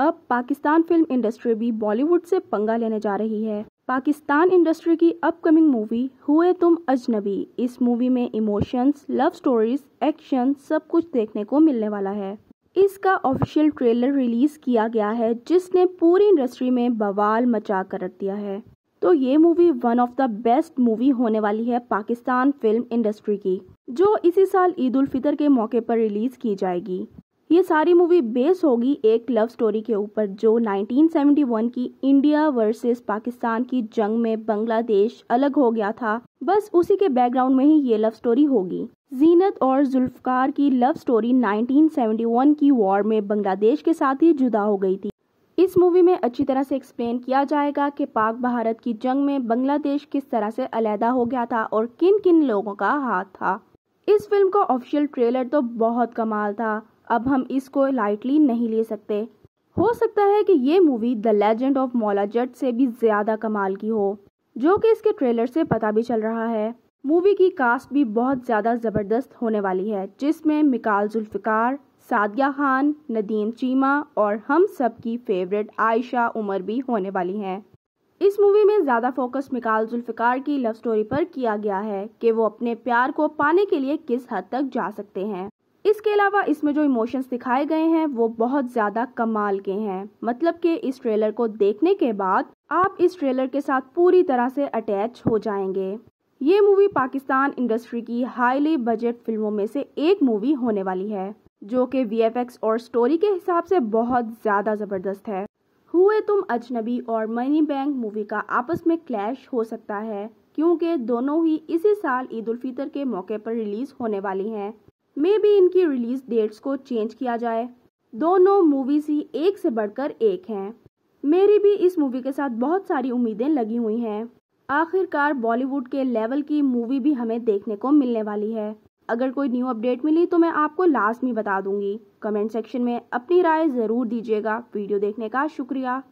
अब Pakistan film industry भी बॉलीवुड से पंगा लेने जा रही है पाकिस्तान इंडस्ट्री की अपकमिंग मूवी हुए तुम अजनबी इस मूवी में इमोशंस लव स्टोरीज एक्शन सब कुछ देखने को मिलने वाला है इसका ऑफिशियल ट्रेलर रिलीज किया गया है जिसने पूरी इंडस्ट्री में बवाल मचा कर रख दिया है तो ये movie one of the best movie होने वाली है पाकिस्तान फिल्म इंडस्ट्री की जो इसी साल ईद उल फितर के मौके पर रिलीज की जाएगी ये सारी मूवी बेस होगी एक लव स्टोरी के ऊपर जो 1971 की इंडिया वर्सेस पाकिस्तान की जंग में बांग्लादेश अलग हो गया था बस उसी के बैकग्राउंड में ही ये लव स्टोरी होगी जीनत और जुल्फकार की लव स्टोरी 1971 की वॉर में बांग्लादेश के साथ ही जुदा हो गई थी इस मूवी में अच्छी तरह से एक्सप्लेन किया जाएगा कि पाक भारत की जंग में बांग्लादेश किस तरह से अलहदा हो गया था और किन किन लोगों का हाथ था इस फिल्म का ऑफिशियल ट्रेलर तो बहुत कमाल था अब हम इसको लाइटली नहीं ले सकते हो सकता है कि ये मूवी द लेजेंड ऑफ मौला जट से भी ज्यादा कमाल की हो जो कि इसके ट्रेलर से पता भी चल रहा है मूवी की कास्ट भी बहुत ज़्यादा ज़बरदस्त होने वाली है जिसमें मिकाल जुल्फ़िकार सादिया खान नदीम चीमा और हम सब की फेवरेट आयशा उमर भी होने वाली हैं इस मूवी में ज़्यादा फोकस मिकाल जुल्फ़िकार की लव स्टोरी पर किया गया है कि वो अपने प्यार को पाने के लिए किस हद तक जा सकते हैं इसके अलावा इसमें जो इमोशंस दिखाए गए हैं वो बहुत ज़्यादा कमाल के हैं मतलब कि इस ट्रेलर को देखने के बाद आप इस ट्रेलर के साथ पूरी तरह से अटैच हो जाएंगे ये मूवी पाकिस्तान इंडस्ट्री की हाईली बजट फिल्मों में से एक मूवी होने वाली है जो कि वी और स्टोरी के हिसाब से बहुत ज़्यादा ज़बरदस्त है हुए तुम अजनबी और मनी बैंक मूवी का आपस में क्लैश हो सकता है क्योंकि दोनों ही इसी साल ईद उल फितर के मौके पर रिलीज होने वाली हैं मे भी इनकी रिलीज डेट्स को चेंज किया जाए दोनों मूवीज ही एक से बढ़कर एक हैं मेरी भी इस मूवी के साथ बहुत सारी उम्मीदें लगी हुई हैं आखिरकार बॉलीवुड के लेवल की मूवी भी हमें देखने को मिलने वाली है अगर कोई न्यू अपडेट मिली तो मैं आपको लास्ट में बता दूंगी कमेंट सेक्शन में अपनी राय ज़रूर दीजिएगा वीडियो देखने का शुक्रिया